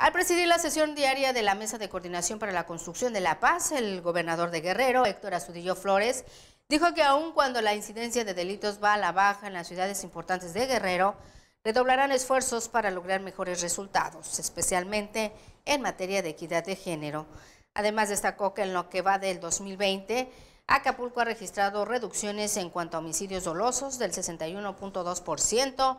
Al presidir la sesión diaria de la Mesa de Coordinación para la Construcción de la Paz, el gobernador de Guerrero, Héctor Azudillo Flores, dijo que aun cuando la incidencia de delitos va a la baja en las ciudades importantes de Guerrero, redoblarán esfuerzos para lograr mejores resultados, especialmente en materia de equidad de género. Además destacó que en lo que va del 2020, Acapulco ha registrado reducciones en cuanto a homicidios dolosos del 61.2%,